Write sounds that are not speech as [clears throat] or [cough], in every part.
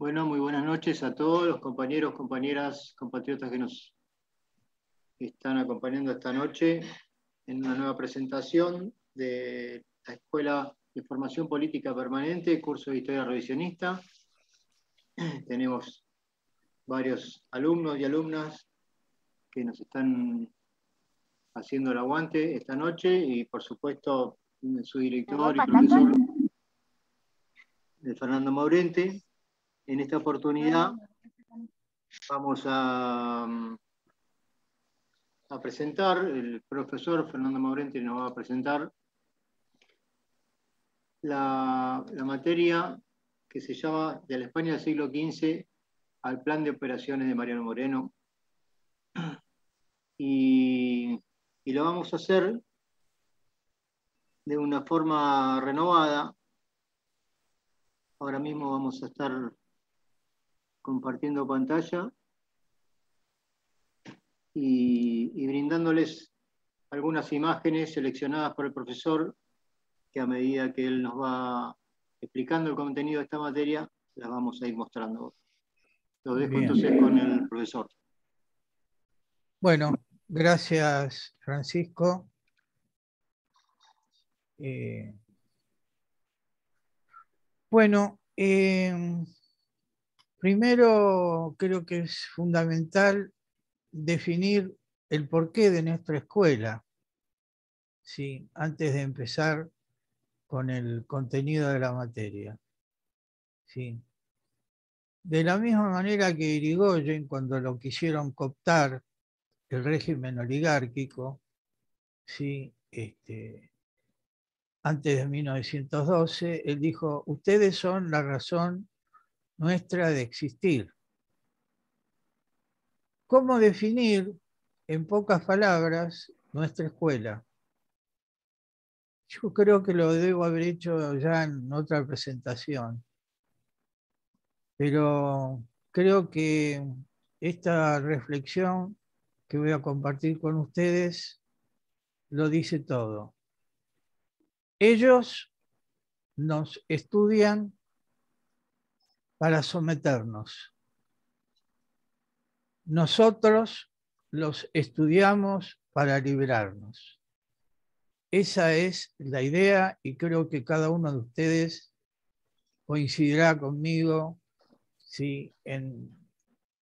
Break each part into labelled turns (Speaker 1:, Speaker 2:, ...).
Speaker 1: Bueno, muy buenas noches a todos los compañeros, compañeras, compatriotas que nos están acompañando esta noche en una nueva presentación de la Escuela de Formación Política Permanente, curso de Historia Revisionista. Tenemos varios alumnos y alumnas que nos están haciendo el aguante esta noche y por supuesto su director y profesor eh, Fernando Maurente, en esta oportunidad vamos mm, a, presentar, el profesor Fernando Maurente nos va a presentar la, materia que se llama De la España del siglo XV al Plan de Operaciones de Mariano Moreno. y lo vamos a hacer de una forma renovada. Ahora mismo vamos a estar compartiendo pantalla y, brindándoles algunas imágenes seleccionadas por el profesor, que a medida que él nos va explicando el contenido de esta materia, las vamos a ir mostrando. Los dejo entonces con el profesor.
Speaker 2: Bueno, gracias Francisco. Eh, bueno, em, Primero, creo que es fundamental definir el porqué de nuestra escuela, ¿sí? antes de empezar con el contenido de la materia. ¿sí? De la misma manera que Irigoyen, cuando lo quisieron cooptar el régimen oligárquico, ¿sí? este, antes de 1912, él dijo, ustedes son la razón nuestra de existir. ¿Cómo definir, en pocas palabras, nuestra escuela? Yo creo que lo debo haber hecho ya en otra presentación, pero creo que esta reflexión que voy a compartir con ustedes lo dice todo. Ellos nos estudian para someternos. Nosotros los estudiamos para liberarnos. Esa es la idea y creo que cada uno de ustedes coincidirá conmigo en,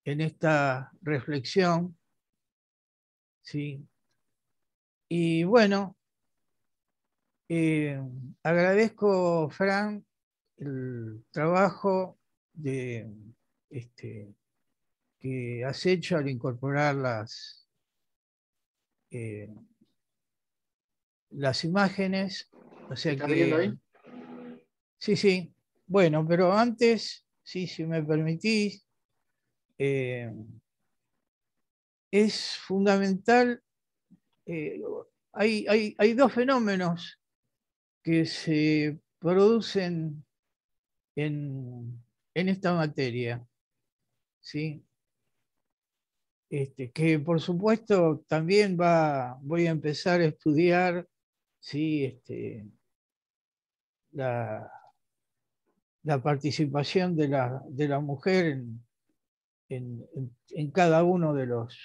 Speaker 2: esta reflexión. Y bueno, eh, agradezco, Fran, el trabajo de, este, que has hecho al incorporar las, eh, imágenes. O sea ahí? Sí, sí. Bueno, pero antes, sí, si me permitís, eh, es fundamental. Eh, hay, hay dos fenómenos que se producen en, en esta materia. ¿sí? Este, que por supuesto también va, voy a empezar a estudiar ¿sí? este, la, participación de la, mujer en, cada uno de los,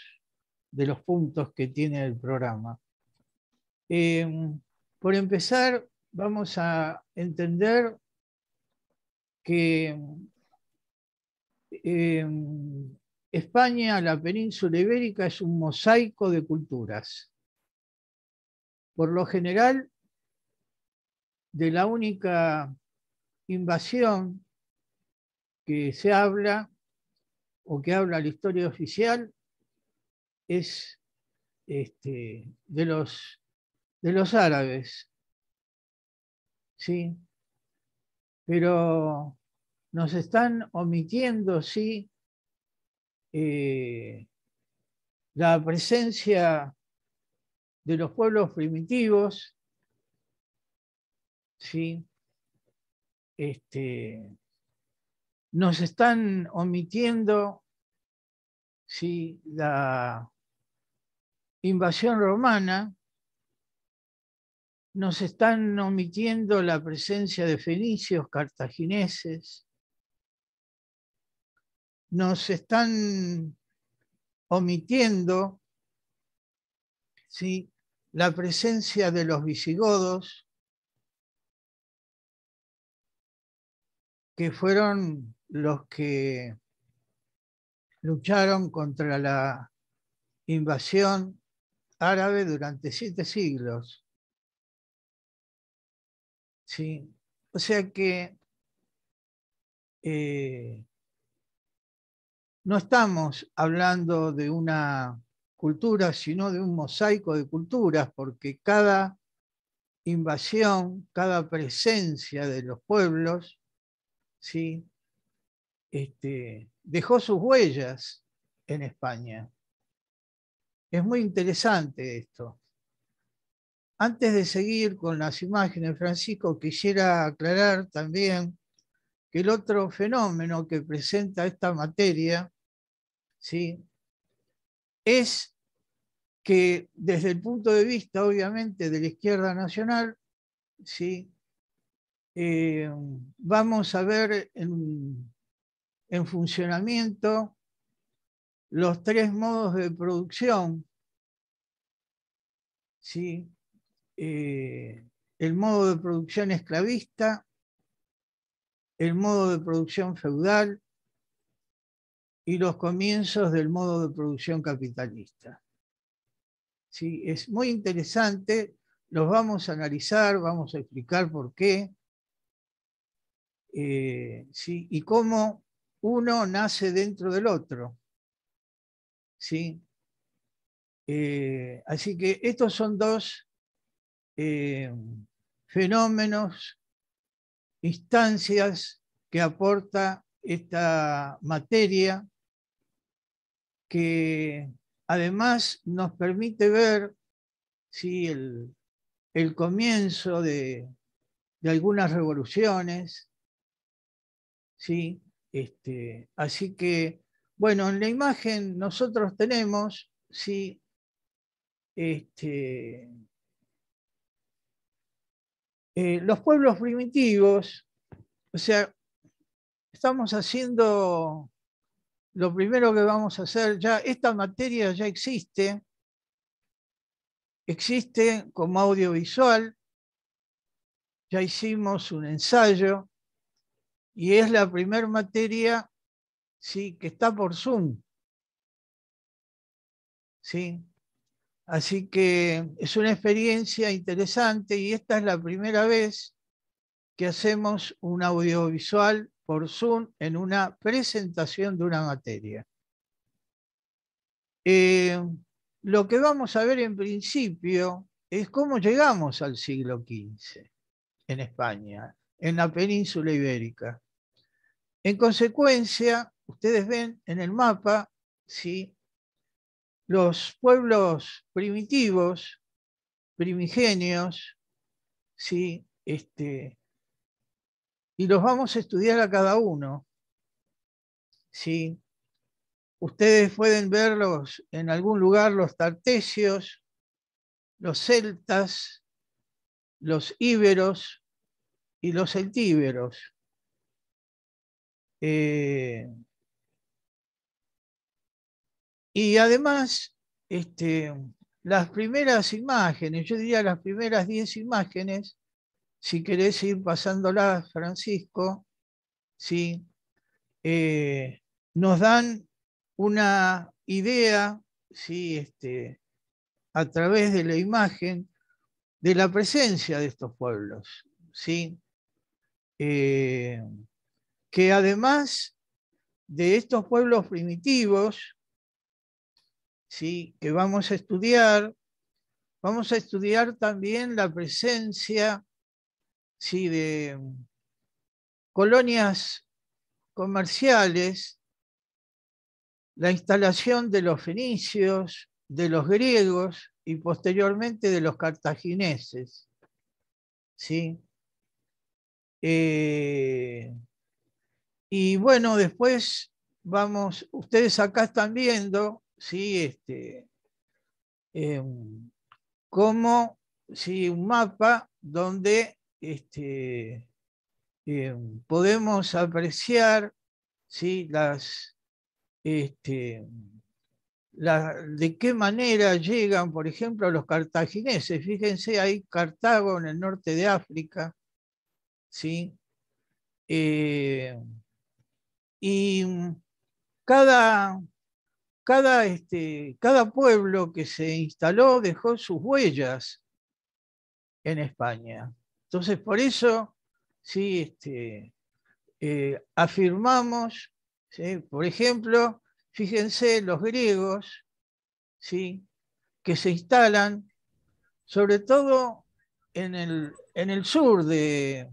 Speaker 2: de los puntos que tiene el programa. Em, por empezar, vamos a entender que Em, España, la península ibérica, es un mosaico de culturas. Por lo general, de la única invasión que se habla o que habla la historia oficial es este, de, los, de los árabes. ¿Sí? Pero nos están omitiendo, sí, eh, la presencia de los pueblos primitivos, este, nos están omitiendo la invasión romana, nos están omitiendo la presencia de fenicios, cartagineses, nos están omitiendo ¿sí? la presencia de los visigodos, que fueron los que lucharon contra la invasión árabe durante siete siglos. ¿Sí? O sea que eh, no estamos hablando de una cultura, sino de un mosaico de culturas, porque cada invasión, cada presencia de los pueblos, ¿sí? Este, dejó sus huellas en España. Es muy interesante esto. Antes de seguir con las imágenes, Francisco, quisiera aclarar también que el otro fenómeno que presenta esta materia ¿sí? es que desde el punto de vista, obviamente, de la izquierda nacional, ¿sí? Eh, vamos a ver en, funcionamiento los tres modos de producción, ¿sí? Eh, el modo de producción esclavista, el modo de producción feudal y los comienzos del modo de producción capitalista. Sí, es muy interesante, los vamos a analizar, vamos a explicar por qué, eh, y cómo uno nace dentro del otro. Eh, así que estos son dos eh, fenómenos, instancias que aporta esta materia que además nos permite ver el, comienzo de, algunas revoluciones. ¿sí? Este, así que, bueno, en la imagen nosotros tenemos ¿sí? este, eh, los pueblos primitivos, o sea, estamos haciendo lo primero que vamos a hacer ya, esta materia ya existe, existe como audiovisual, ya hicimos un ensayo y es la primera materia sí, que está por Zoom. ¿Sí? Así que es una experiencia interesante y esta es la primera vez que hacemos un audiovisual por Zoom en una presentación de una materia. Eh, lo que vamos a ver en principio es cómo llegamos al siglo XV en España, en la península ibérica. En consecuencia, ustedes ven en el mapa ¿sí? los pueblos primitivos, primigenios, ¿sí? este, y los vamos a estudiar a cada uno. ¿Sí? Ustedes pueden verlos en algún lugar, los tartesios, los celtas, los íberos y los celtíberos. Eh, y además, este, las primeras imágenes, yo diría las primeras 10 imágenes, si querés ir pasándola, Francisco, ¿sí? Eh, nos dan una idea ¿sí? este, a través de la imagen de la presencia de estos pueblos, ¿sí? Eh, que además de estos pueblos primitivos ¿sí? que vamos a estudiar, vamos a estudiar también la presencia de colonias comerciales, la instalación de los fenicios, de los griegos y posteriormente de los cartagineses. Eh, y bueno, después vamos, ustedes acá están viendo, ¿sí? Este, em, como un mapa donde este, em, podemos apreciar las, este, de qué manera llegan, por ejemplo, los cartagineses. Fíjense, hay Cartago en el norte de África, ¿sí? Eh, y cada, cada, este, cada pueblo que se instaló dejó sus huellas en España. Entonces, por eso, sí, este, eh, afirmamos, por ejemplo, fíjense los griegos, ¿sí? que se instalan, sobre todo en el, en el sur de,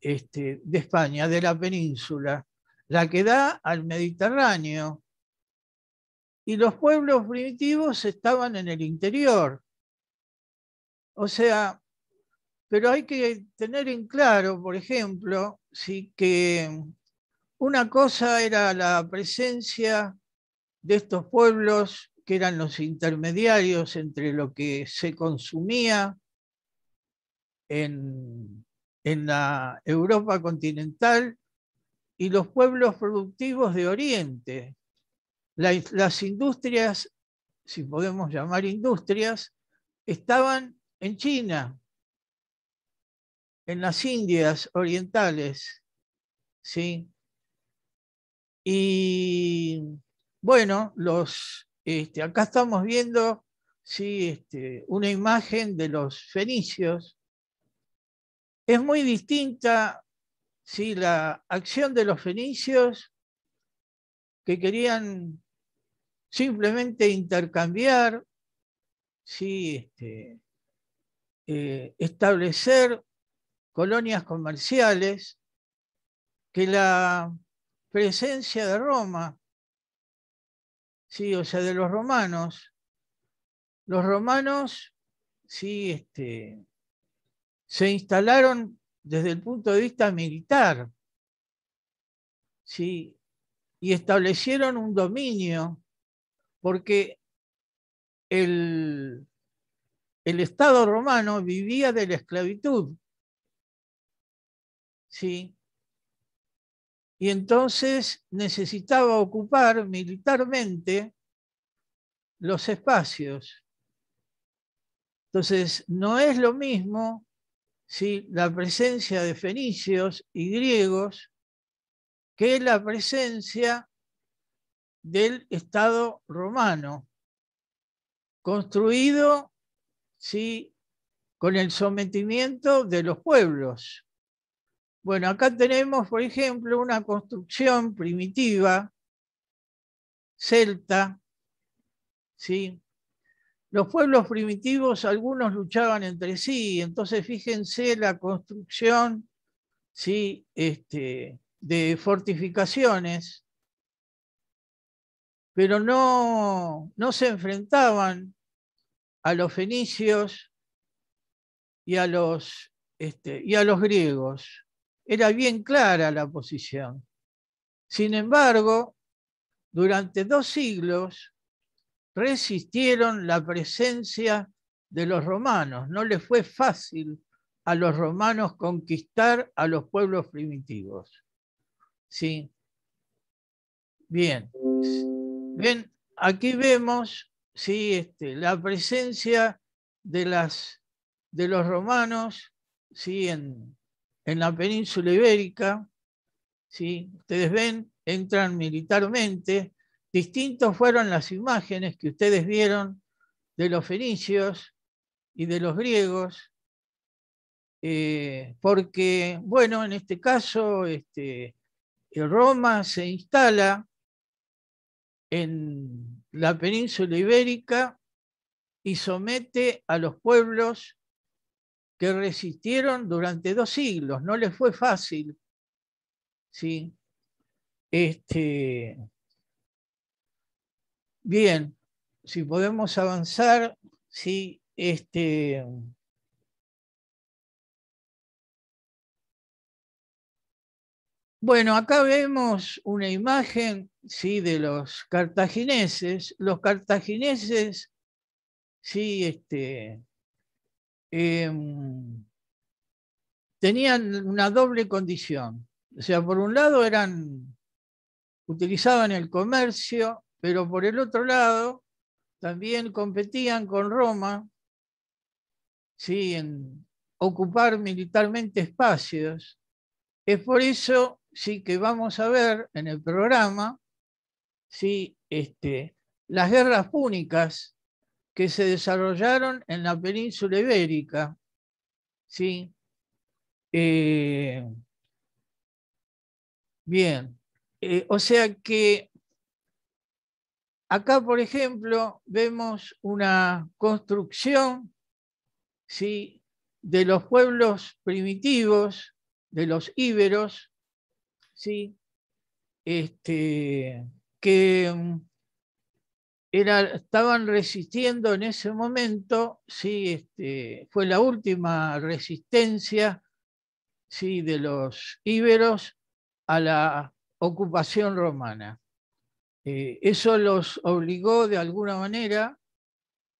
Speaker 2: este, de España, de la península, la que da al Mediterráneo. Y los pueblos primitivos estaban en el interior. O sea, pero hay que tener en claro, por ejemplo, que mm, una cosa era la presencia de estos pueblos que eran los intermediarios entre lo que se consumía en, la Europa continental y los pueblos productivos de Oriente. las industrias, si podemos llamar industrias, estaban en China, en las Indias orientales, ¿sí? Y bueno, los, este, acá estamos viendo ¿sí? Este, una imagen de los fenicios. Es muy distinta ¿sí? la acción de los fenicios que querían simplemente intercambiar, ¿sí? Este, eh, establecer colonias comerciales, que la presencia de Roma, sí, o sea, de los romanos, los romanos, sí, este, se instalaron desde el punto de vista militar, sí, y establecieron un dominio, porque el, el Estado romano vivía de la esclavitud. ¿sí? Y entonces necesitaba ocupar militarmente los espacios. Entonces, no es lo mismo la presencia de fenicios y griegos que la presencia del Estado romano, construido ¿sí? con el sometimiento de los pueblos. Bueno, acá tenemos, por ejemplo, una construcción primitiva, celta, ¿sí? Los pueblos primitivos, algunos luchaban entre sí, entonces fíjense la construcción ¿sí? este, de fortificaciones, pero no, no se enfrentaban a los fenicios y a los, este, y a los griegos. Era bien clara la posición. Sin embargo, durante dos siglos resistieron la presencia de los romanos. No les fue fácil a los romanos conquistar a los pueblos primitivos. Sí. Bien. Bien, aquí vemos sí, este, la presencia de, las, de los romanos sí, en, en la península ibérica, ¿sí? ustedes ven, entran militarmente. Distintos fueron las imágenes que ustedes vieron de los fenicios y de los griegos, eh, porque, bueno, en este caso, este, Roma se instala en la península ibérica y somete a los pueblos resistieron durante dos siglos, no les fue fácil. ¿sí? Este, bien, si podemos avanzar, sí, este, Bueno, acá vemos una imagen ¿sí? de los cartagineses. Los cartagineses, sí, este, Em, tenían una doble condición. O sea, por un lado eran, utilizaban el comercio, pero por el otro lado también competían con Roma ¿sí? en ocupar militarmente espacios. Es por eso sí, que vamos a ver en el programa ¿sí? este, las guerras púnicas que se desarrollaron en la península ibérica. ¿sí? Eh, bien, eh, o sea que acá, por ejemplo, vemos una construcción ¿sí? de los pueblos primitivos, de los íberos, ¿sí? este, que estaban resistiendo en ese momento, sí, este, fue la última resistencia sí, de los íberos a la ocupación romana. Eh, eso los obligó de alguna manera,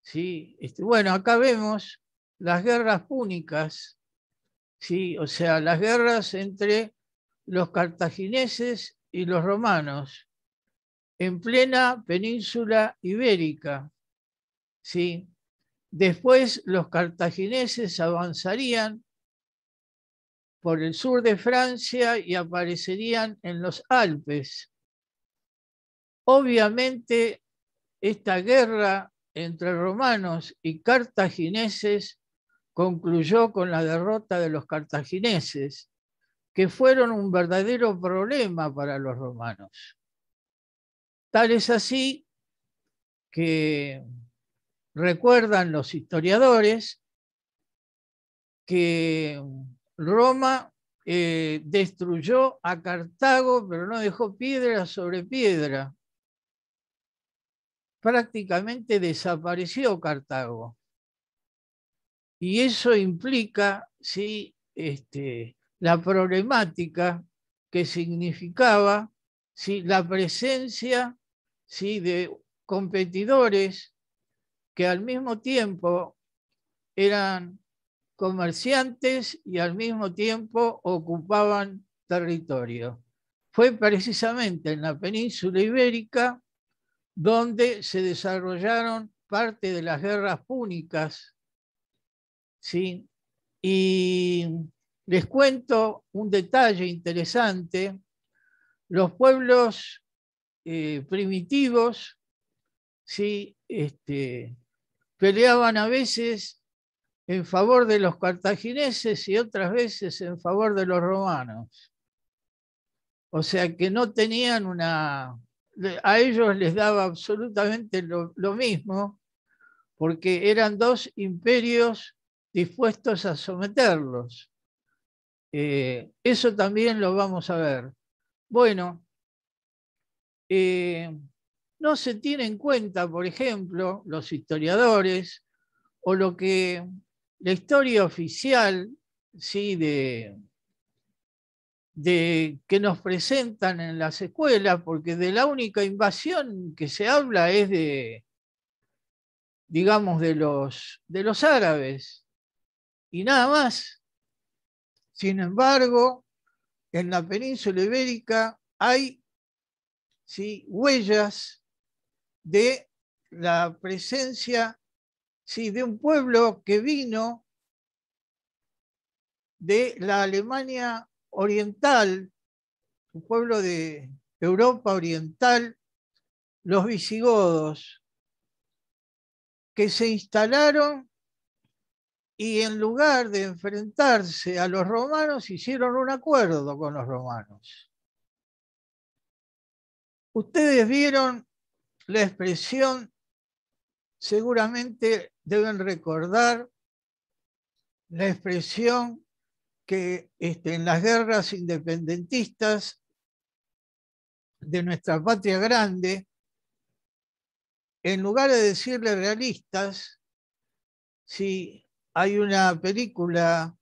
Speaker 2: sí, este, bueno, acá vemos las guerras púnicas, sí, o sea, las guerras entre los cartagineses y los romanos, en plena península ibérica. ¿sí? Después los cartagineses avanzarían por el sur de Francia y aparecerían en los Alpes. Obviamente, esta guerra entre romanos y cartagineses concluyó con la derrota de los cartagineses, que fueron un verdadero problema para los romanos. Tal es así que recuerdan los historiadores que Roma eh, destruyó a Cartago, pero no dejó piedra sobre piedra. Prácticamente desapareció Cartago. Y eso implica, este, la problemática que significaba si la presencia de competidores que al mismo tiempo eran comerciantes y al mismo tiempo ocupaban territorio. Fue precisamente en la península ibérica donde se desarrollaron parte de las guerras púnicas. ¿sí? Y les cuento un detalle interesante. Los pueblos eh, primitivos, ¿sí? este, peleaban a veces en favor de los cartagineses y otras veces en favor de los romanos. O sea que no tenían una... A ellos les daba absolutamente lo, mismo, porque eran dos imperios dispuestos a someterlos. Eh, eso también lo vamos a ver. Bueno, eh, no se tiene en cuenta, por ejemplo, los historiadores o lo que la historia oficial ¿sí? de, de, que nos presentan en las escuelas, porque de la única invasión que se habla es de, digamos, de los, de los árabes y nada más. Sin embargo, en la península ibérica hay huellas de la presencia de un pueblo que vino de la Alemania oriental, un pueblo de Europa oriental, los visigodos, que se instalaron y en lugar de enfrentarse a los romanos hicieron un acuerdo con los romanos. Ustedes vieron la expresión, seguramente deben recordar la expresión que este, en las guerras independentistas de nuestra patria grande, en lugar de decirle realistas, si hay una película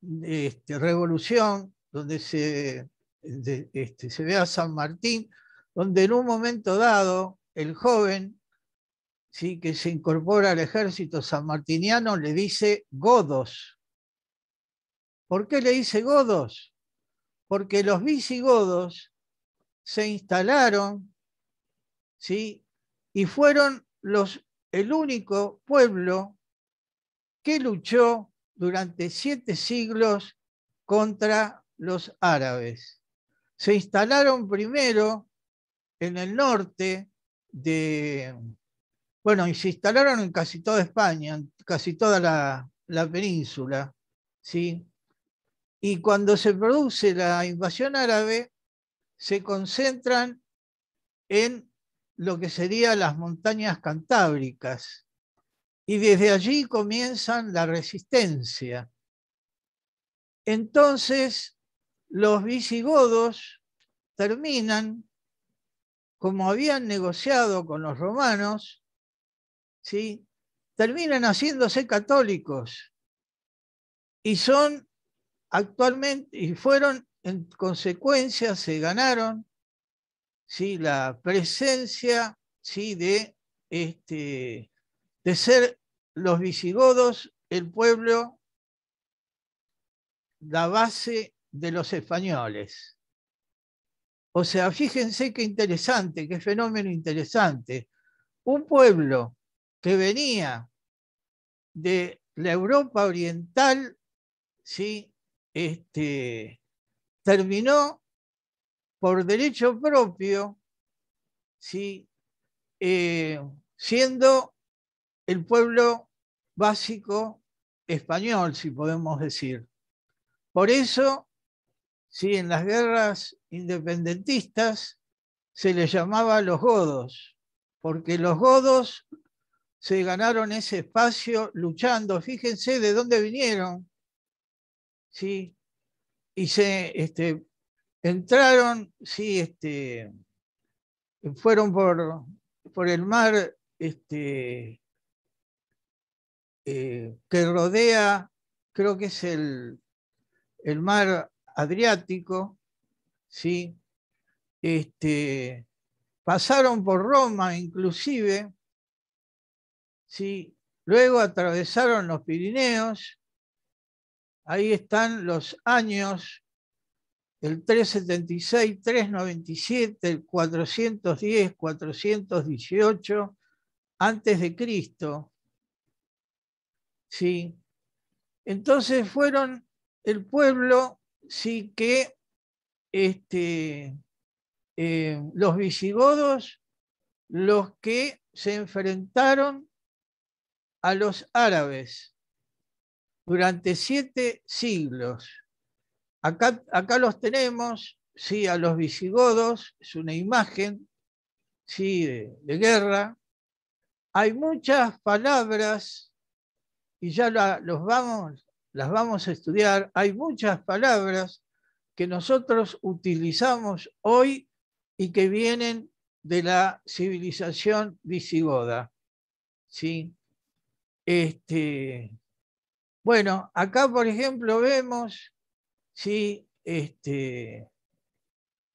Speaker 2: de este, revolución donde se este, se ve a San Martín, donde en un momento dado el joven ¿sí? que se incorpora al ejército sanmartiniano le dice godos. ¿Por qué le dice godos? Porque los visigodos se instalaron ¿sí? y fueron los, el único pueblo que luchó durante siete siglos contra los árabes se instalaron primero en el norte de, bueno, y se instalaron en casi toda España, en casi toda la, península, ¿sí? Y cuando se produce la invasión árabe, se concentran en lo que serían las montañas cantábricas. Y desde allí comienzan la resistencia. Entonces, los visigodos terminan, como habían negociado con los romanos, ¿sí? terminan haciéndose católicos y son actualmente, y fueron en consecuencia, se ganaron ¿sí? la presencia ¿sí? de, este, de ser los visigodos el pueblo, la base de los españoles. O sea, fíjense qué interesante, qué fenómeno interesante. Un pueblo que venía de la Europa Oriental, ¿sí? este, terminó por derecho propio, ¿sí? Eh, siendo el pueblo básico español, si podemos decir. Por eso en las guerras independentistas se les llamaba los godos, porque los godos se ganaron ese espacio luchando. Fíjense de dónde vinieron. ¿sí? Y se este, entraron, sí, este, fueron por, por el mar este, eh, que rodea, creo que es el, el mar Adriático, ¿sí? Este, pasaron por Roma inclusive, ¿sí? luego atravesaron los Pirineos, ahí están los años, el 376, 397, el 410, 418 antes de Cristo. ¿Sí? Entonces fueron el pueblo sí que este, eh, los visigodos los que se enfrentaron a los árabes durante siete siglos. Acá, acá los tenemos, sí, a los visigodos, es una imagen, sí, de, guerra. Hay muchas palabras, y ya los vamos las vamos a estudiar, hay muchas palabras que nosotros utilizamos hoy y que vienen de la civilización visigoda. ¿sí? Este, bueno, acá por ejemplo vemos este,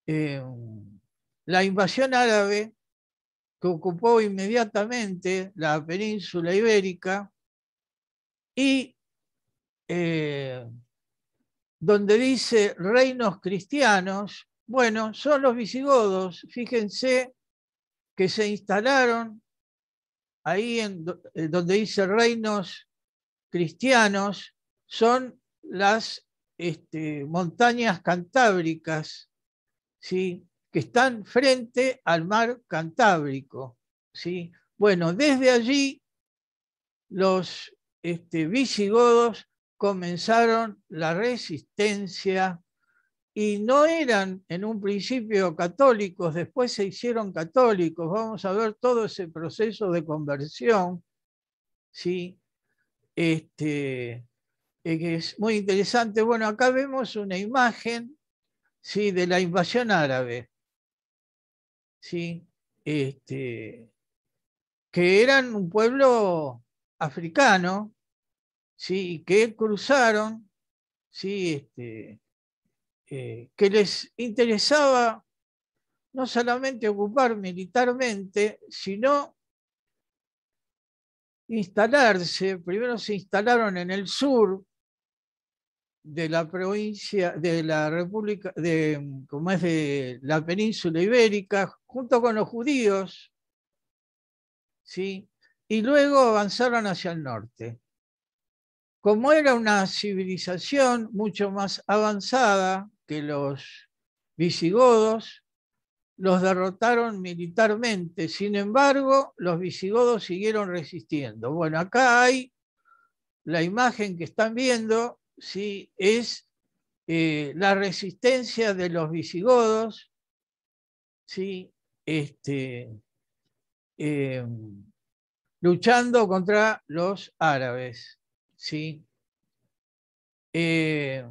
Speaker 2: em, la invasión árabe que ocupó inmediatamente la península ibérica y eh, donde dice reinos cristianos, bueno, son los visigodos, fíjense que se instalaron ahí en, eh, donde dice reinos cristianos, son las este, montañas cantábricas, ¿sí? que están frente al mar Cantábrico. ¿sí? Bueno, desde allí los este, visigodos comenzaron la resistencia y no eran en un principio católicos, después se hicieron católicos. Vamos a ver todo ese proceso de conversión, ¿sí? Este, eh, que es muy interesante. Bueno, acá vemos una imagen ¿sí? de la invasión árabe, ¿sí? Este, que eran un pueblo africano, y que cruzaron, este, eh, que les interesaba no solamente ocupar militarmente, sino instalarse, primero se instalaron en el sur de la provincia, de la República, de, mm, como es de la península ibérica, junto con los judíos, ¿sí? y luego avanzaron hacia el norte como era una civilización mucho más avanzada que los visigodos, los derrotaron militarmente. Sin embargo, los visigodos siguieron resistiendo. Bueno, acá hay la imagen que están viendo, sí, es eh, la resistencia de los visigodos, este, em, luchando contra los árabes. ¿sí? Eh,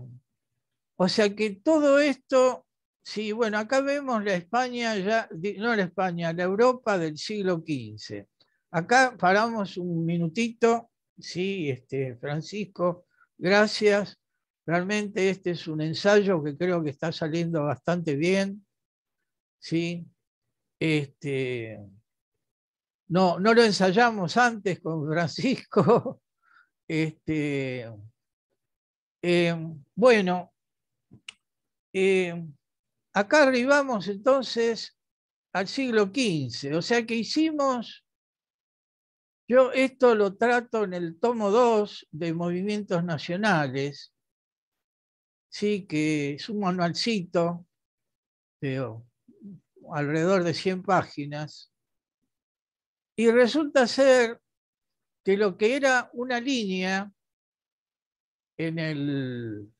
Speaker 2: o sea que todo esto, sí, bueno, acá vemos la España, ya, no la España, la Europa del siglo XV. Acá paramos un minutito, sí, este, Francisco, gracias. Realmente este es un ensayo que creo que está saliendo bastante bien, Este, no, no lo ensayamos antes con Francisco, este, em, bueno, em, acá arribamos entonces al siglo XV, o sea que hicimos, yo esto lo trato en el tomo 2 de Movimientos Nacionales, sí, que es un manualcito alrededor de 100 páginas, y resulta ser que lo que era una línea en el,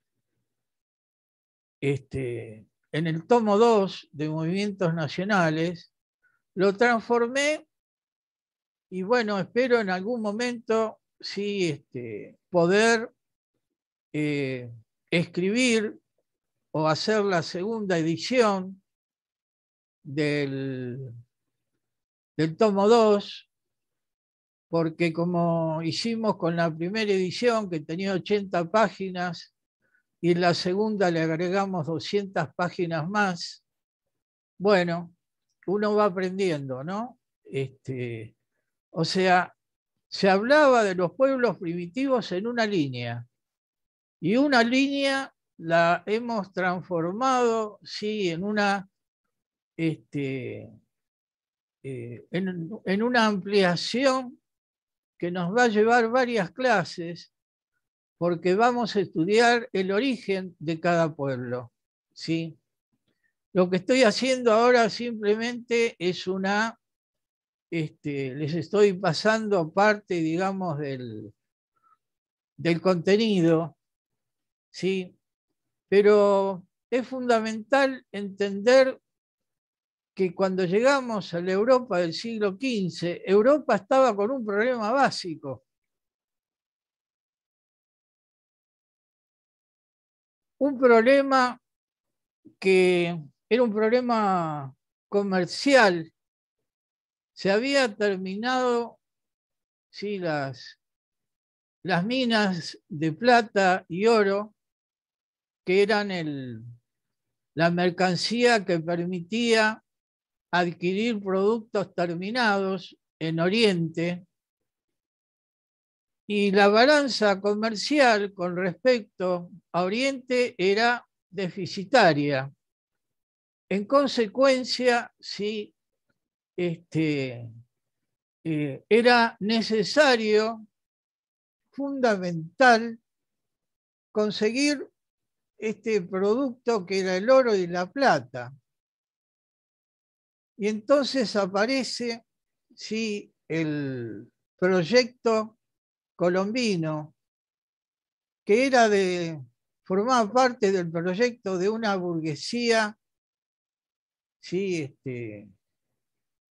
Speaker 2: este, en el tomo 2 de Movimientos Nacionales, lo transformé y bueno, espero en algún momento sí este, poder eh, escribir o hacer la segunda edición del, del tomo 2 porque como hicimos con la primera edición, que tenía 80 páginas, y en la segunda le agregamos 200 páginas más, bueno, uno va aprendiendo, ¿no? Este, o sea, se hablaba de los pueblos primitivos en una línea, y una línea la hemos transformado, sí, en una, este, eh, en, en una ampliación que nos va a llevar varias clases porque vamos a estudiar el origen de cada pueblo. ¿sí? Lo que estoy haciendo ahora simplemente es una, este, les estoy pasando parte, digamos, del, del contenido, ¿sí? pero es fundamental entender que cuando llegamos a la Europa del siglo XV, Europa estaba con un problema básico. Un problema que era un problema comercial. Se había terminado sí, las, las minas de plata y oro, que eran la mercancía que permitía adquirir productos terminados en Oriente y la balanza comercial con respecto a Oriente era deficitaria. En consecuencia, sí, este, eh, era necesario, fundamental, conseguir este producto que era el oro y la plata. Y entonces aparece el proyecto colombino, que era de, formaba parte del proyecto de una burguesía este,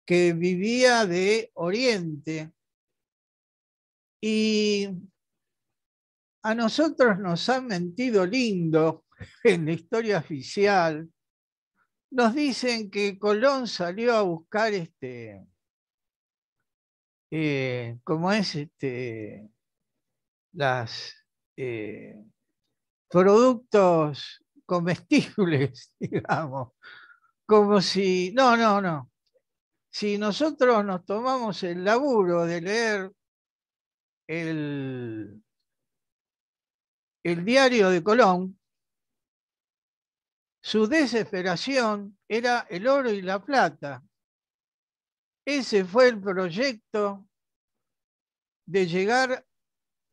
Speaker 2: que vivía de Oriente. Y a nosotros nos han mentido lindo [laughs] en la historia oficial nos dicen que Colón salió a buscar este, eh, como es este, las eh, productos comestibles, [laughs] digamos, como si, no, no, no, si nosotros nos tomamos el laburo de leer el diario de Colón, su desesperación era el oro y la plata. Ese fue el proyecto de llegar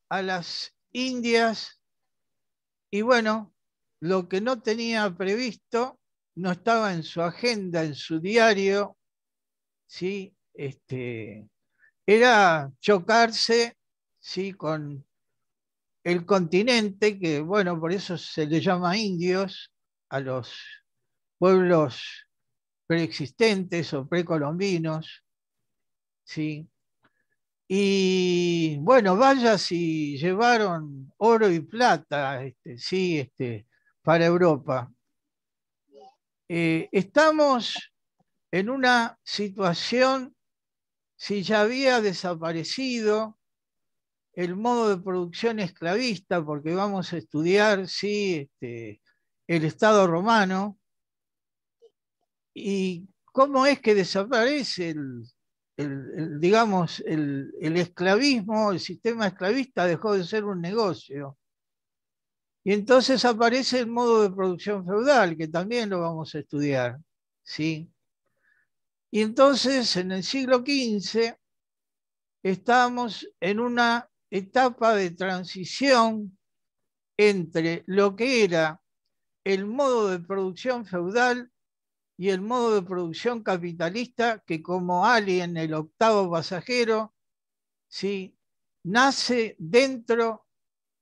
Speaker 2: a las Indias y bueno, lo que no tenía previsto no estaba en su agenda, en su diario, ¿sí? Este, era chocarse ¿sí? con el continente, que bueno, por eso se le llama indios, a los pueblos preexistentes o precolombinos. ¿sí? Y bueno, vaya si llevaron oro y plata este, sí, este, para Europa. Eh, estamos en una situación, si ya había desaparecido el modo de producción esclavista, porque vamos a estudiar, sí, este, el Estado romano. ¿Y cómo es que desaparece el, digamos, el, esclavismo, el sistema esclavista dejó de ser un negocio. Y entonces aparece el modo de producción feudal, que también lo vamos a estudiar. ¿sí? Y entonces en el siglo XV estamos en una etapa de transición entre lo que era el modo de producción feudal y el modo de producción capitalista que como Alien, el octavo pasajero, ¿sí? nace dentro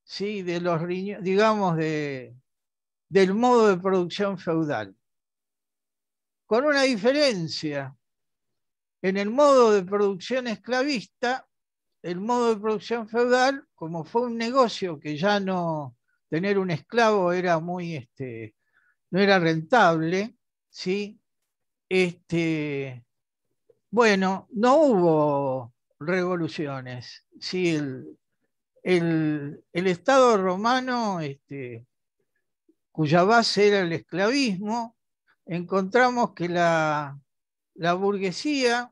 Speaker 2: ¿sí? de los digamos de, del modo de producción feudal. Con una diferencia, en el modo de producción esclavista, el modo de producción feudal, como fue un negocio que ya no, tener un esclavo era muy, este, no era rentable, ¿sí? Este, bueno, no hubo revoluciones, ¿sí? El, Estado romano, este, cuya base era el esclavismo, encontramos que la, la burguesía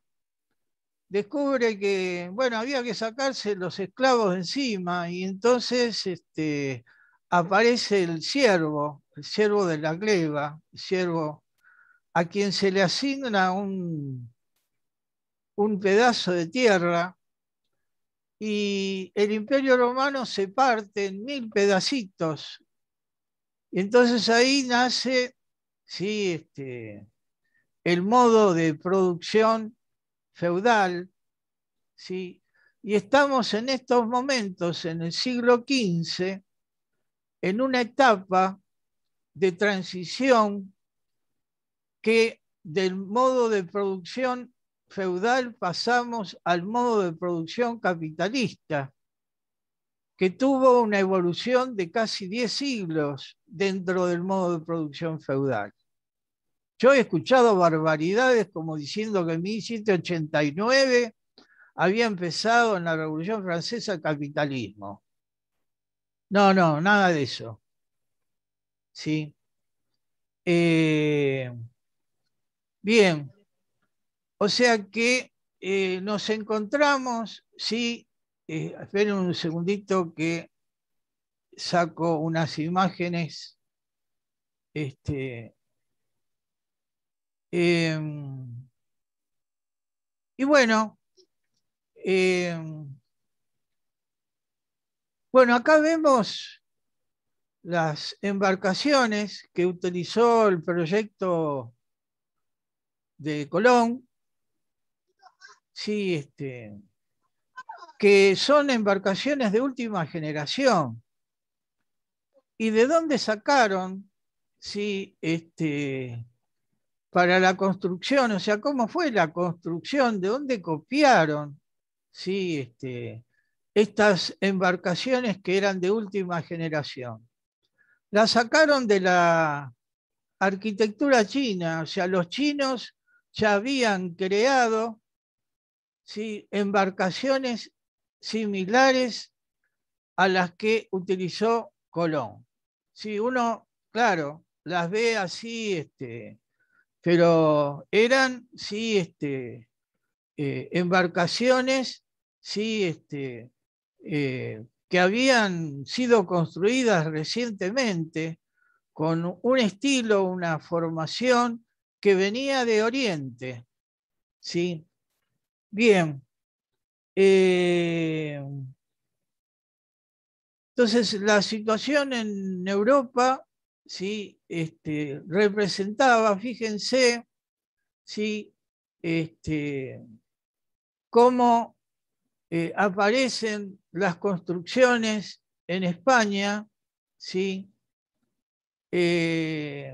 Speaker 2: descubre que, bueno, había que sacarse los esclavos encima y entonces este, aparece el siervo, el siervo de la gleba, el siervo a quien se le asigna un, un pedazo de tierra y el imperio romano se parte en mil pedacitos. entonces ahí nace este, el modo de producción feudal. ¿sí? Y estamos en estos momentos, en el siglo XV, en una etapa de transición que del modo de producción feudal pasamos al modo de producción capitalista, que tuvo una evolución de casi 10 siglos dentro del modo de producción feudal. Yo he escuchado barbaridades como diciendo que en 1789 había empezado en la Revolución Francesa el capitalismo. No, no, nada de eso. Sí. Eh, bien. O sea que eh, nos encontramos, sí, eh, esperen un segundito que saco unas imágenes. Este, em, y bueno, em, bueno, acá vemos las embarcaciones que utilizó el proyecto de Colón. Sí, este, que son embarcaciones de última generación. ¿Y de dónde sacaron este, para la construcción? O sea, ¿cómo fue la construcción? ¿De dónde copiaron sí, este, estas embarcaciones que eran de última generación. Las sacaron de la arquitectura china, o sea, los chinos ya habían creado embarcaciones similares a las que utilizó Colón. Si uno, claro, las ve así, este, pero eran, sí, este, eh, embarcaciones, sí, este, eh, que habían sido construidas recientemente con un estilo, una formación que venía de Oriente. ¿sí? Bien. Eh, entonces, la situación en Europa ¿sí? Este, representaba, fíjense, ¿sí? este, cómo eh, aparecen las construcciones en España, ¿sí? Eh,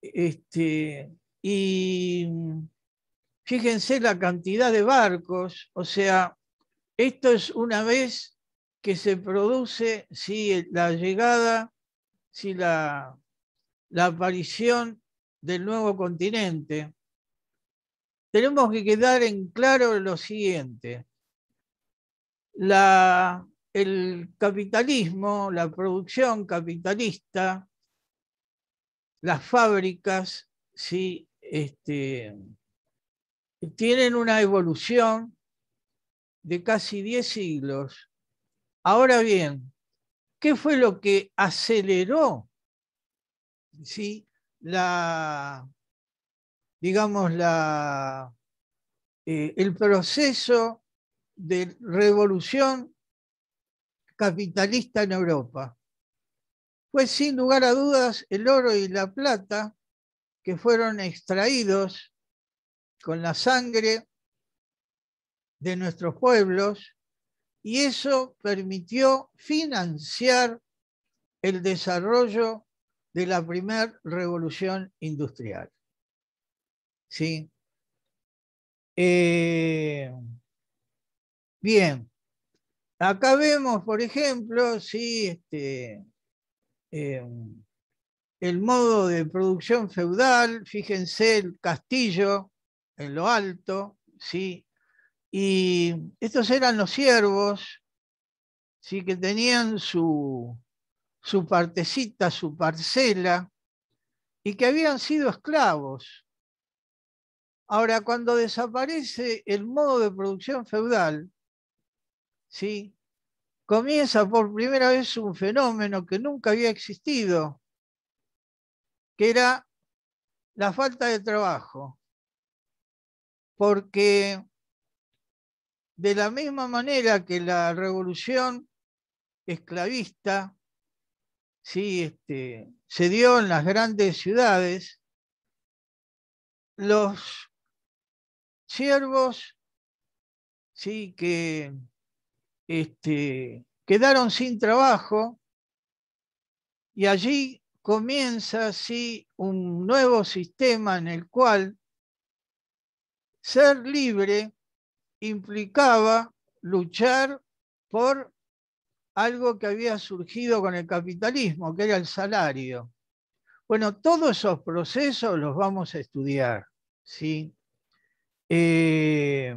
Speaker 2: este, y fíjense la cantidad de barcos, o sea, esto es una vez que se produce la llegada, la aparición del nuevo continente tenemos que quedar en claro lo siguiente. el capitalismo, la producción capitalista, las fábricas, sí, este, tienen una evolución de casi 10 siglos. Ahora bien, ¿qué fue lo que aceleró ¿sí? la, digamos, la, eh, el proceso de revolución capitalista en Europa. Fue sin lugar a dudas el oro y la plata que fueron extraídos con la sangre de nuestros pueblos y eso permitió financiar el desarrollo de la primera revolución industrial. ¿sí? Eh, bien, acá vemos, por ejemplo, este, eh, el modo de producción feudal, fíjense el castillo en lo alto, ¿sí? y estos eran los siervos, ¿sí? que tenían su, su partecita, su parcela, y que habían sido esclavos. Ahora, cuando desaparece el modo de producción feudal, ¿sí? comienza por primera vez un fenómeno que nunca había existido, que era la falta de trabajo. Porque de la misma manera que la revolución esclavista sí, este, se dio en las grandes ciudades, los siervos ¿sí? que este, quedaron sin trabajo y allí comienza un nuevo sistema en el cual ser libre implicaba luchar por algo que había surgido con el capitalismo, que era el salario. Bueno, todos esos procesos los vamos a estudiar, ¿sí? Eh,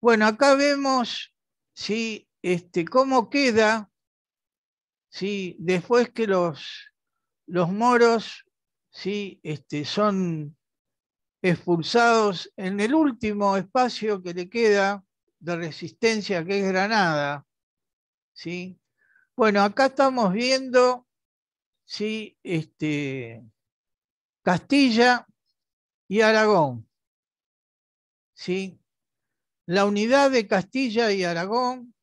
Speaker 2: bueno, acá vemos este, cómo queda si después que los, los moros este, son expulsados en el último espacio que le queda de resistencia, que es Granada. ¿sí? Bueno, acá estamos viendo si este, Castilla, y Aragón. ¿Sí? La unidad de Castilla y Aragón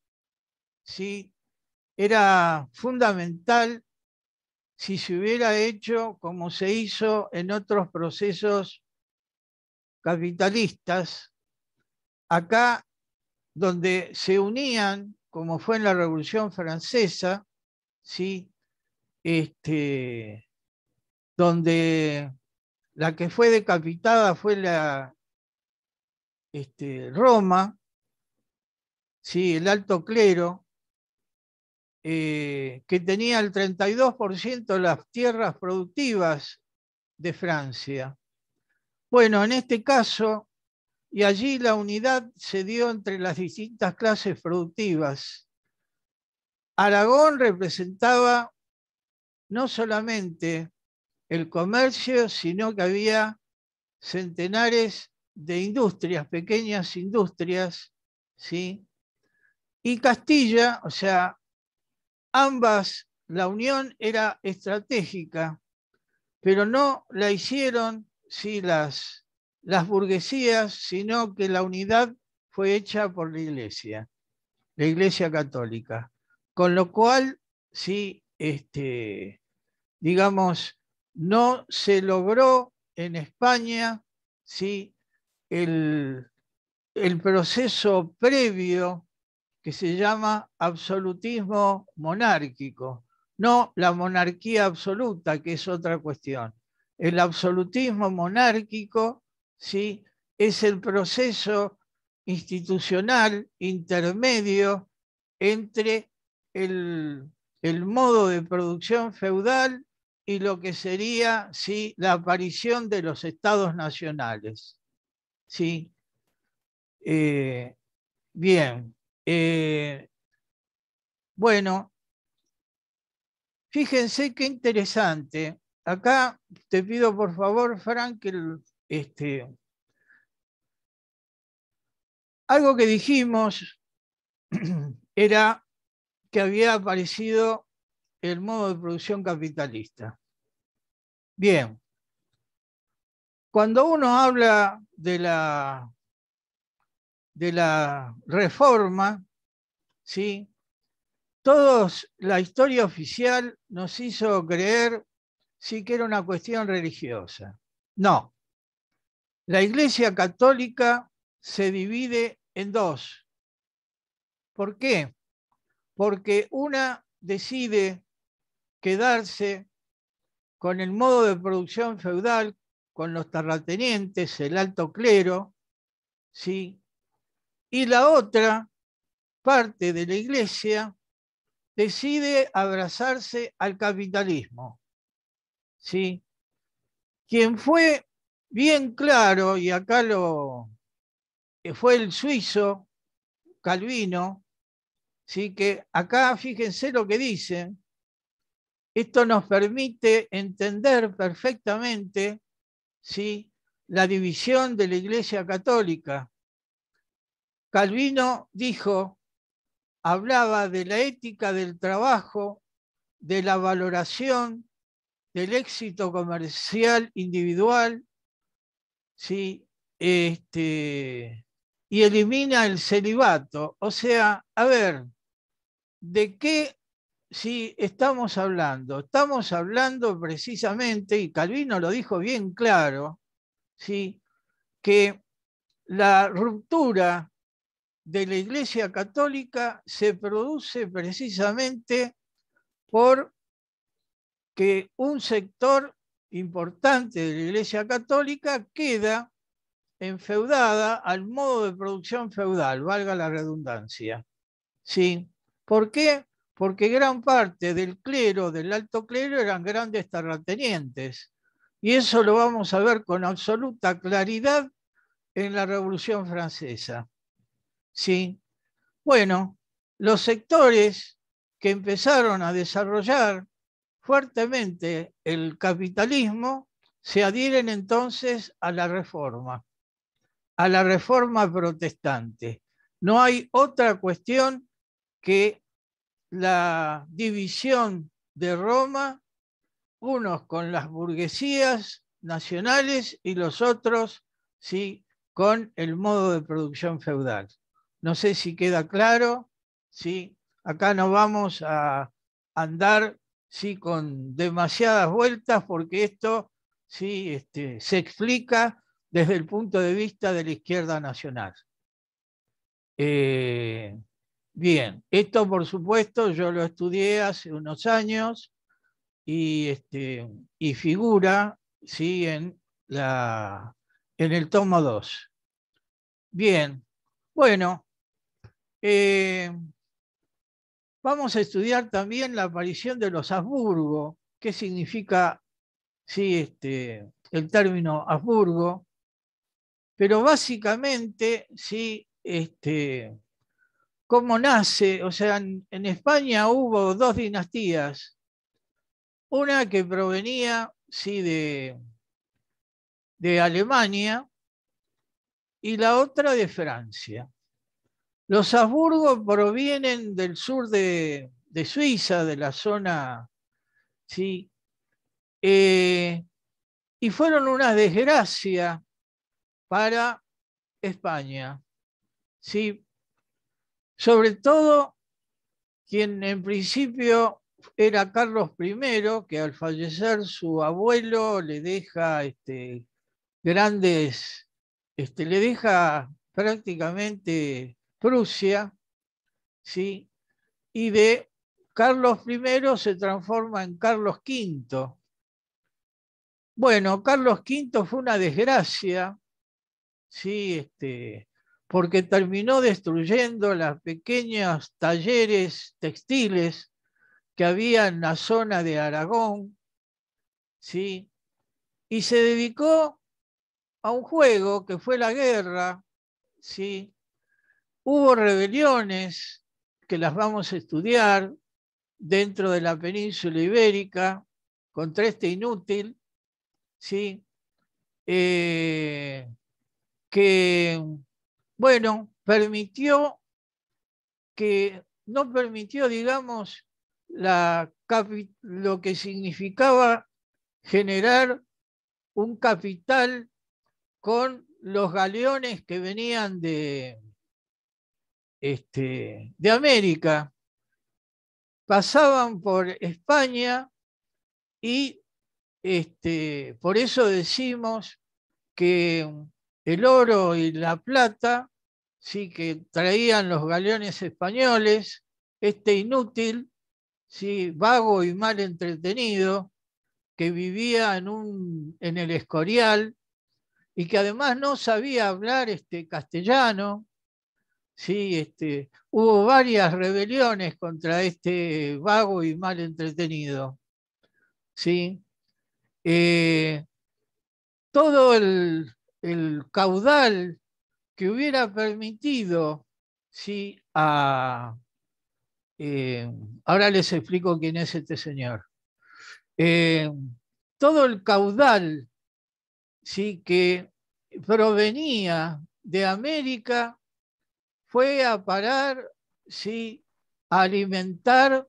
Speaker 2: ¿sí? era fundamental si se hubiera hecho como se hizo en otros procesos capitalistas, acá donde se unían, como fue en la Revolución Francesa, ¿sí? este, donde la que fue decapitada fue la este, Roma, sí, el alto clero, eh, que tenía el 32% de las tierras productivas de Francia. Bueno, en este caso, y allí la unidad se dio entre las distintas clases productivas. Aragón representaba no solamente el comercio, sino que había centenares de industrias, pequeñas industrias, ¿sí? Y Castilla, o sea, ambas, la unión era estratégica, pero no la hicieron ¿sí? las, las burguesías, sino que la unidad fue hecha por la Iglesia, la Iglesia Católica. Con lo cual, sí, este, digamos, no se logró en España el, proceso previo que se llama absolutismo monárquico, no la monarquía absoluta, que es otra cuestión. El absolutismo monárquico ¿sí? es el proceso institucional intermedio entre el, el modo de producción feudal y lo que sería ¿sí? la aparición de los estados nacionales. ¿sí? Eh, bien, eh, bueno, fíjense qué interesante. Acá te pido por favor, Frank, este, algo que dijimos [clears throat] era que había aparecido el modo de producción capitalista. Bien, cuando uno habla de la, de la reforma, ¿sí? todos la historia oficial nos hizo creer sí que era una cuestión religiosa. No, la Iglesia Católica se divide en dos. ¿Por qué? Porque una decide quedarse con el modo de producción feudal, con los terratenientes, el alto clero, ¿sí? y la otra parte de la iglesia decide abrazarse al capitalismo. ¿sí? Quien fue bien claro, y acá lo fue el suizo Calvino, ¿sí? que acá fíjense lo que dice. Esto nos permite entender perfectamente ¿sí? la división de la Iglesia Católica. Calvino dijo, hablaba de la ética del trabajo, de la valoración, del éxito comercial individual, ¿sí? este, y elimina el celibato. O sea, a ver, ¿de qué si estamos hablando, estamos hablando precisamente, y Calvino lo dijo bien claro, ¿sí? que la ruptura de la Iglesia Católica se produce precisamente por que un sector importante de la Iglesia Católica queda enfeudada al modo de producción feudal, valga la redundancia. ¿Sí? ¿Por qué? porque gran parte del clero, del alto clero, eran grandes terratenientes. Y eso lo vamos a ver con absoluta claridad en la Revolución Francesa. ¿Sí? Bueno, los sectores que empezaron a desarrollar fuertemente el capitalismo se adhieren entonces a la reforma, a la reforma protestante. No hay otra cuestión que la división de Roma, unos con las burguesías nacionales y los otros ¿sí? con el modo de producción feudal. No sé si queda claro, ¿sí? acá no vamos a andar ¿sí? con demasiadas vueltas porque esto ¿sí? Este, se explica desde el punto de vista de la izquierda nacional. Eh, Bien, esto por supuesto yo lo estudié hace unos años y, este, figura en, la, en el tomo 2. Bien, bueno, eh, vamos a estudiar también la aparición de los Habsburgo, qué significa ¿sí? este, el término Habsburgo, pero básicamente sí, este, cómo nace. O sea, en, España hubo dos dinastías. Una que provenía, sí, de, de Alemania y la otra de Francia. Los Habsburgo provienen del sur de, Suiza, de la zona, ¿sí? Eh, y fueron una desgracia para España, ¿sí? sobre todo quien en principio era Carlos I, que al fallecer su abuelo le deja este, grandes, este, le deja prácticamente Prusia, ¿sí? y de Carlos I se transforma en Carlos V. Bueno, Carlos V fue una desgracia, ¿sí? este, porque terminó destruyendo las pequeñas talleres textiles que había en la zona de Aragón, ¿sí? y se dedicó a un juego que fue la guerra, ¿sí? hubo rebeliones que las vamos a estudiar dentro de la península ibérica contra este inútil, ¿sí? Eh, que bueno, permitió que no permitió, digamos, lo que significaba generar un capital con los galeones que venían de, este, de América, pasaban por España y este, por eso decimos que el oro y la plata ¿sí? que traían los galeones españoles, este inútil, ¿sí? vago y mal entretenido, que vivía en, un, en el Escorial y que además no sabía hablar este, castellano. ¿sí? Este, hubo varias rebeliones contra este vago y mal entretenido. ¿sí? Eh, todo el, el caudal que hubiera permitido si a... Eh, ahora les explico quién es este señor. Eh, todo el caudal sí, que provenía de América fue a parar sí, a alimentar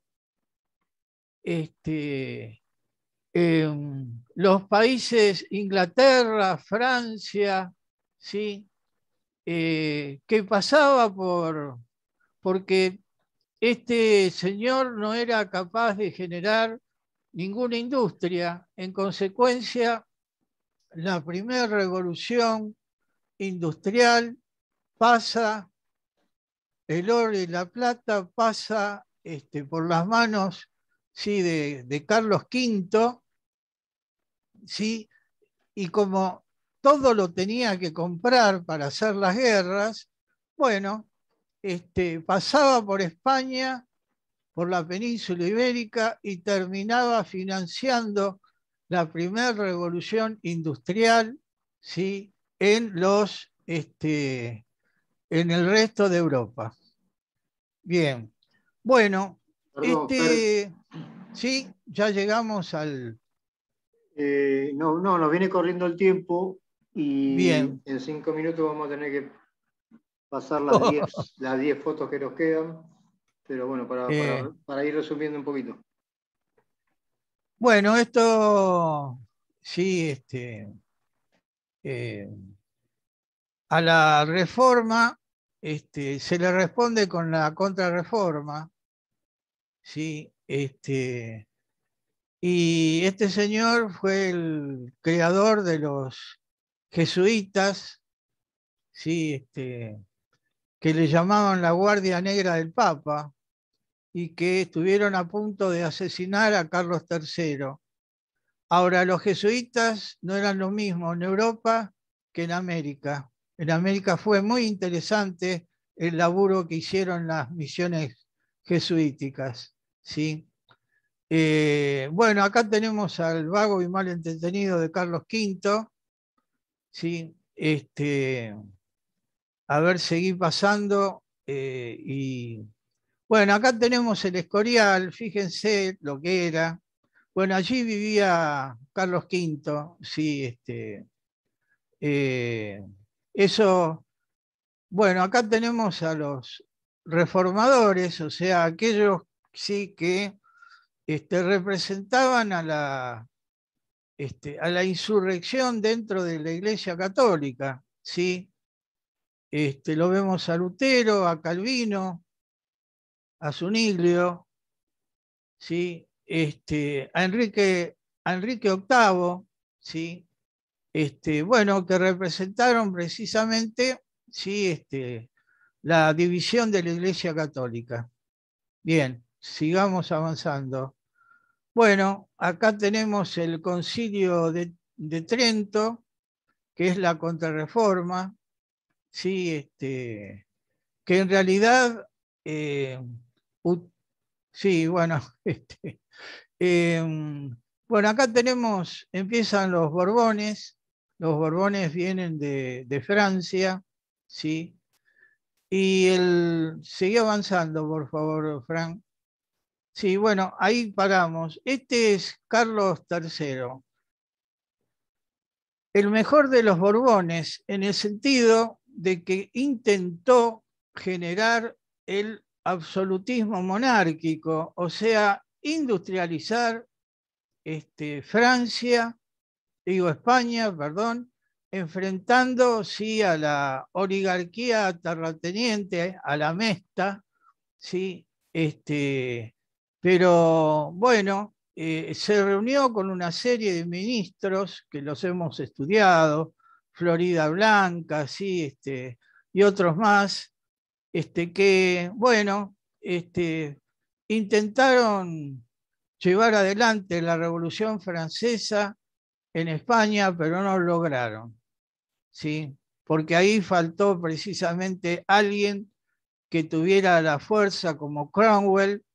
Speaker 2: este, em, los países Inglaterra, Francia, ¿sí? Eh, que pasaba por, porque este señor no era capaz de generar ninguna industria. En consecuencia, la primera revolución industrial pasa, el oro y la plata pasa este, por las manos ¿sí? de Carlos V, ¿sí? Y como todo lo tenía que comprar para hacer las guerras, bueno, este, pasaba por España, por la península ibérica y terminaba financiando la primera revolución industrial ¿sí? en, los, este, en el resto de Europa. Bien, bueno, este, sí, ya llegamos al,
Speaker 1: eh, no, no, nos viene corriendo el tiempo y en cinco minutos vamos a tener que pasar las oh. las diez fotos que nos quedan. Pero bueno, para, para, eh. ir resumiendo un poquito.
Speaker 2: Bueno, esto sí, este, eh, a la reforma este, se le responde con la contrarreforma, ¿sí? este, y este señor fue el creador de los jesuitas, ¿sí? Este, que le llamaban la Guardia Negra del Papa y que estuvieron a punto de asesinar a Carlos III. Ahora, los jesuitas no eran lo mismo en Europa que en América. En América fue muy interesante el laburo que hicieron las misiones jesuíticas. ¿sí? Eh, bueno, acá tenemos al vago y mal entretenido de Carlos V. ¿sí? Este, a ver, seguí pasando. Eh, y bueno, acá tenemos el Escorial, fíjense lo que era. Bueno, allí vivía Carlos V, sí, este. Eh, eso, bueno, acá tenemos a los reformadores, o sea, aquellos sí que este, representaban a la, este, a la insurrección dentro de la Iglesia Católica. ¿sí? Este, lo vemos a Lutero, a Calvino, a Zuniglio, este, a, Enrique, Enrique VIII, ¿sí? Este, bueno, que representaron precisamente ¿sí? este, la división de la Iglesia Católica. Bien, sigamos avanzando. Bueno, acá tenemos el concilio de, Trento, que es la contrarreforma, ¿sí? este, que en realidad, eh, sí, bueno, [laughs] este, em, bueno, acá tenemos, empiezan los Borbones, los Borbones vienen de, Francia, ¿sí? Y el, sigue avanzando, por favor, Frank. Sí, bueno, ahí paramos. Este es Carlos III, el mejor de los Borbones, en el sentido de que intentó generar el absolutismo monárquico, o sea, industrializar este, Francia, digo España, perdón, enfrentando sí a la oligarquía terrateniente, a la mesta, sí, este, pero bueno, eh, se reunió con una serie de ministros que los hemos estudiado, Florida Blanca, este, y otros más, este, que, bueno, este, intentaron llevar adelante la Revolución Francesa en España, pero no lograron, ¿sí? porque ahí faltó precisamente alguien que tuviera la fuerza como Cromwell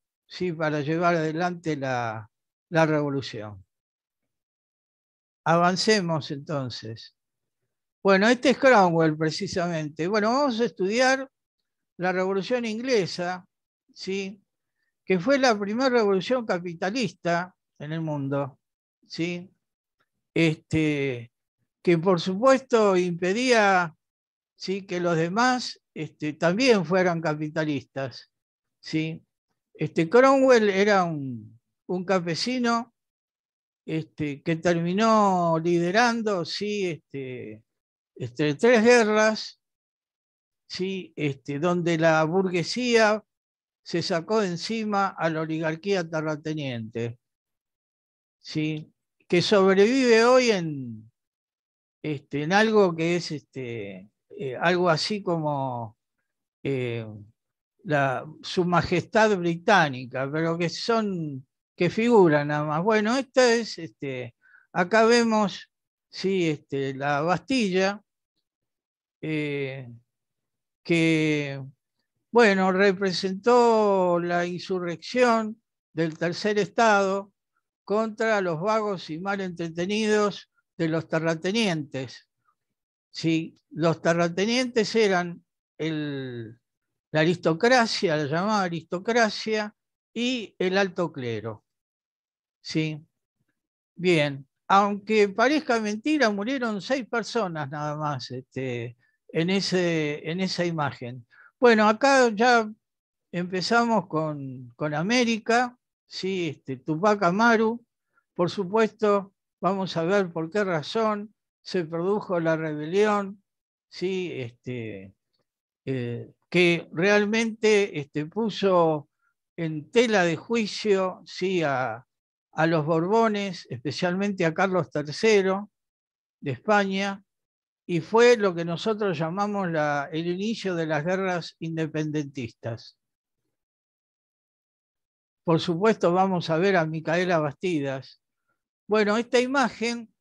Speaker 2: para llevar adelante la, revolución. Avancemos entonces. Bueno, este es Cromwell precisamente. Bueno, vamos a estudiar la Revolución Inglesa, ¿sí? que fue la primera revolución capitalista en el mundo, este, que por supuesto impedía ¿sí? que los demás este, también fueran capitalistas. ¿sí? Este, Cromwell era un, campesino este, que terminó liderando sí, este, este, tres guerras, sí, este, donde la burguesía se sacó encima a la oligarquía terrateniente, ¿sí? que sobrevive hoy en, este, en algo que es este, eh, algo así como eh, su majestad británica, pero que son, que figuran nada más. Bueno, esta es, este, acá vemos, sí, este, la Bastilla, eh, que, bueno, representó la insurrección del tercer estado contra los vagos y mal entretenidos de los terratenientes. Sí, los terratenientes eran el, la aristocracia, la llamada aristocracia y el alto clero. ¿Sí? Bien, aunque parezca mentira, murieron seis personas nada más este, en, ese, en esa imagen. Bueno, acá ya empezamos con, con América, ¿sí? este, Tupac Amaru, por supuesto, vamos a ver por qué razón se produjo la rebelión, ¿sí? este, eh, que realmente este, puso en tela de juicio sí, a, los Borbones, especialmente a Carlos III de España, y fue lo que nosotros llamamos el inicio de las guerras independentistas. Por supuesto, vamos a ver a Micaela Bastidas. Bueno, esta imagen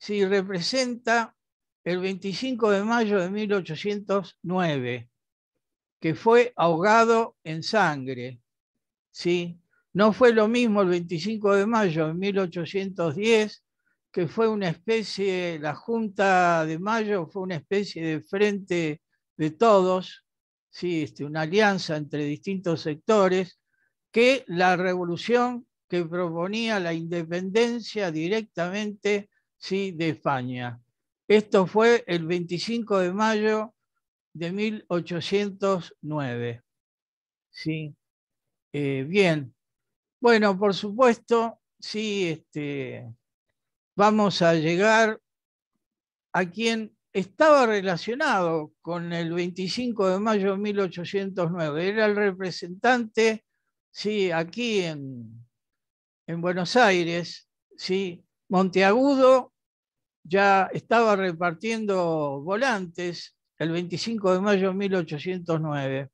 Speaker 2: sí representa el 25 de mayo de 1809, que fue ahogado en sangre. ¿sí? No fue lo mismo el 25 de mayo de 1810, que fue una especie, la Junta de Mayo fue una especie de frente de todos, ¿sí? Este, una alianza entre distintos sectores, que la revolución que proponía la independencia directamente de España. Esto fue el 25 de mayo de 1809. ¿Sí? Eh, bien. Bueno, por supuesto, sí, este, vamos a llegar a quien estaba relacionado con el 25 de mayo de 1809. Era el representante, sí, aquí en, en Buenos Aires, sí, Monteagudo ya estaba repartiendo volantes el 25 de mayo de 1809.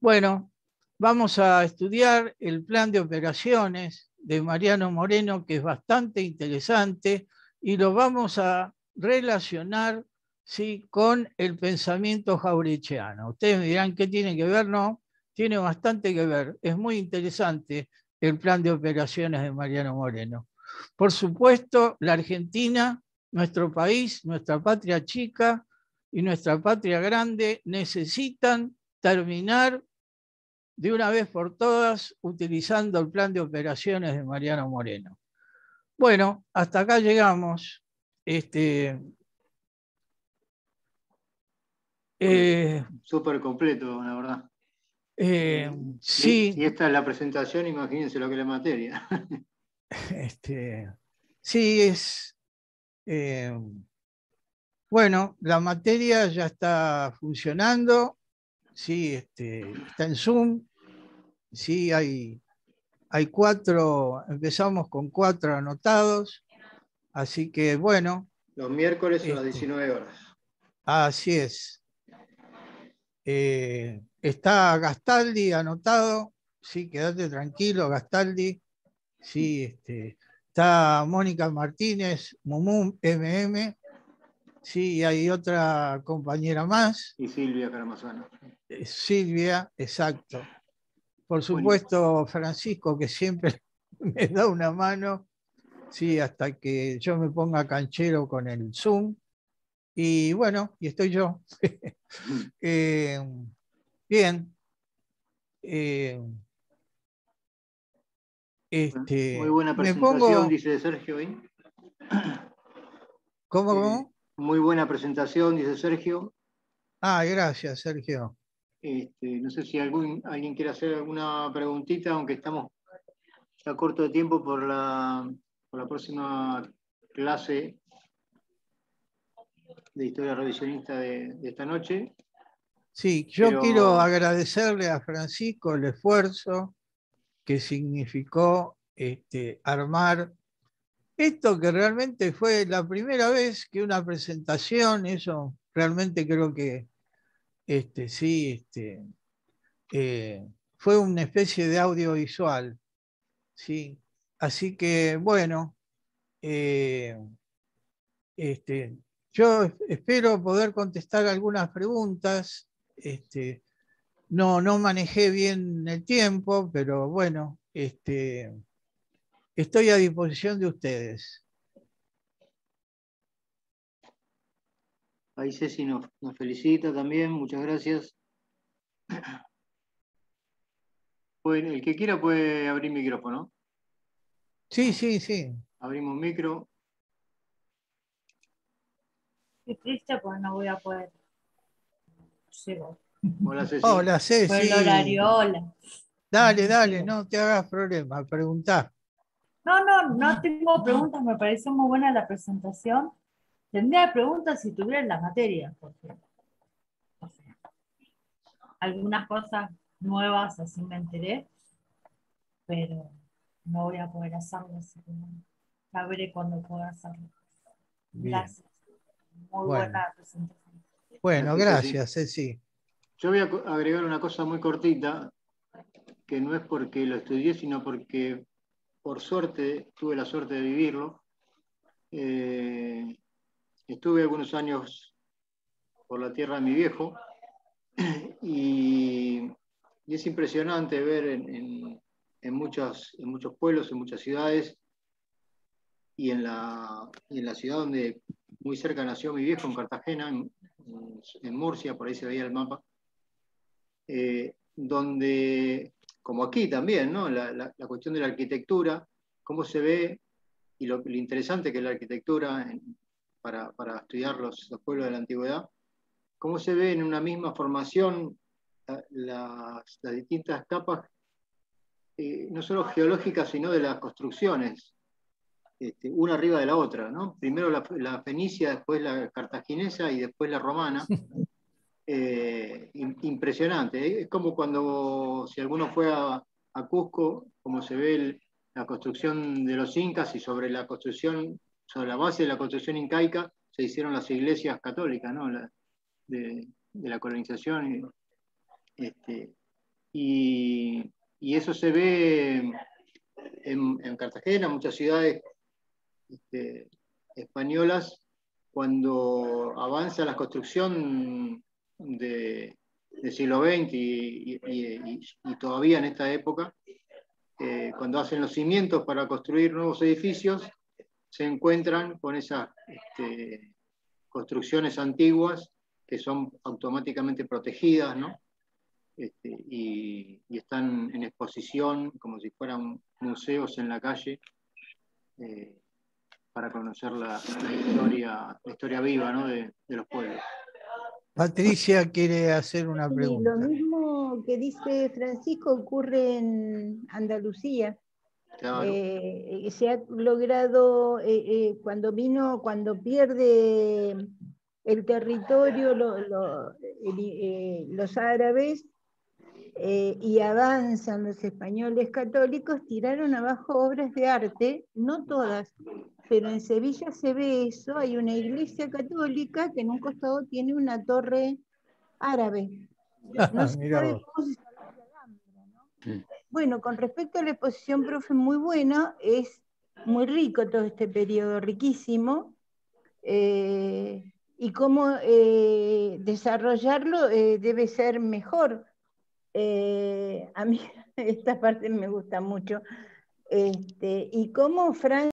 Speaker 2: Bueno, vamos a estudiar el plan de operaciones de Mariano Moreno, que es bastante interesante, y lo vamos a relacionar ¿sí? con el pensamiento jaurecheano. Ustedes me dirán qué tiene que ver, no, tiene bastante que ver. Es muy interesante el plan de operaciones de Mariano Moreno. Por supuesto, la Argentina nuestro país, nuestra patria chica y nuestra patria grande necesitan terminar de una vez por todas utilizando el plan de operaciones de Mariano Moreno. Bueno, hasta acá llegamos. Este, eh,
Speaker 1: Súper completo, la verdad. Eh, sí. Y, esta es la presentación, imagínense lo que es la materia. [laughs]
Speaker 2: Este, sí, es, eh, bueno, la materia ya está funcionando, sí, este, está en Zoom, sí, hay, hay cuatro, empezamos con cuatro anotados, así que bueno.
Speaker 1: Los miércoles a las 19 este, horas.
Speaker 2: Así es. Eh, está Gastaldi anotado, sí, quédate tranquilo, Gastaldi, sí, este, Está Mónica Martínez, Mumum MM, sí, hay otra compañera más.
Speaker 1: Y Silvia Caramazano.
Speaker 2: Eh, Silvia, exacto. Por supuesto, Francisco, que siempre [laughs] me da una mano, sí, hasta que yo me ponga canchero con el Zoom. Y bueno, y estoy yo. [laughs] Eh, bien. Eh, este, muy buena presentación, dice
Speaker 1: Sergio. ¿eh? [clears throat]
Speaker 2: ¿Cómo, eh, cómo? Muy buena
Speaker 1: presentación, dice Sergio.
Speaker 2: Ah, gracias, Sergio.
Speaker 1: Este, no sé si algún, alguien quiere hacer alguna preguntita, aunque estamos a corto de tiempo por la, próxima clase de historia revisionista de, esta noche.
Speaker 2: Sí, yo quiero agradecerle a Francisco el esfuerzo que significó este, armar esto que realmente fue la primera vez que una presentación, eso realmente creo que este, sí, este, eh, fue una especie de audiovisual. ¿sí? Así que, bueno, eh, este, yo espero poder contestar algunas preguntas. Este, no, no manejé bien el tiempo, pero bueno, este, estoy a disposición de ustedes.
Speaker 1: Ahí Ceci nos, felicita también, muchas gracias. Bueno, el que quiera puede abrir micrófono.
Speaker 2: Sí, sí, sí.
Speaker 1: Abrimos micro.
Speaker 2: Qué triste pues no voy a poder. Sigo. Hola Ceci. Hola Ceci. Dale, dale, no te hagas problema, preguntá. No, no, no tengo preguntas, me pareció muy buena la presentación. Tendría preguntas si tuviera las materias, porque algunas cosas nuevas así me enteré, pero no voy a poder hacerlo, así veré cuando pueda hacerlo. Gracias. Muy buena la presentación. Bueno, gracias, Ceci.
Speaker 1: Yo voy a agregar una cosa muy cortita, que no es porque lo estudié, sino porque por suerte tuve la suerte de vivirlo. Eh, estuve algunos años por la tierra de mi viejo [clears throat] y, es impresionante ver en, muchos, pueblos, en muchas ciudades y en la, en la ciudad donde muy cerca nació mi viejo, en Cartagena, en, Murcia, por ahí se veía el mapa, eh, donde, como aquí también, ¿no? la, cuestión de la arquitectura, cómo se ve y lo, interesante que es la arquitectura para, para, estudiar los, pueblos de la antigüedad, cómo se ve en una misma formación las, distintas capas, eh, no solo geológicas, sino de las construcciones, este, una arriba de la otra, ¿no? Primero la, la, fenicia, después la cartaginesa y después la romana. [laughs] Eh, impresionante. Eh, es como cuando, si alguno fue a, Cusco, como se ve la construcción de los incas y sobre la construcción, sobre la base de la construcción incaica, se hicieron las iglesias católicas, ¿no? de, la colonización. Eh, este, y, eso se ve en, en Cartagena, muchas ciudades este, españolas, cuando avanza la construcción de, del siglo XX y, todavía en esta época, eh, cuando hacen los cimientos para construir nuevos edificios, se encuentran con esas este, construcciones antiguas que son automáticamente protegidas, ¿no? Este, y, están en exposición como si fueran museos en la calle eh, para conocer la, historia, viva de los pueblos.
Speaker 2: Patricia quiere hacer una pregunta. Lo mismo que dice Francisco ocurre en Andalucía. Eh, se ha logrado, eh, eh, cuando vino, cuando pierde el territorio los árabes y avanzan los españoles católicos, tiraron abajo obras de arte, no todas, pero en Sevilla se ve eso, hay una iglesia católica que en un costado tiene una torre árabe. [laughs] Bueno, con respecto a la exposición, profe, muy buena, es muy rico todo este periodo, riquísimo, eh, y cómo eh, desarrollarlo eh, debe ser mejor. a mí [laughs] esta parte me gusta mucho. Este, y cómo Fran,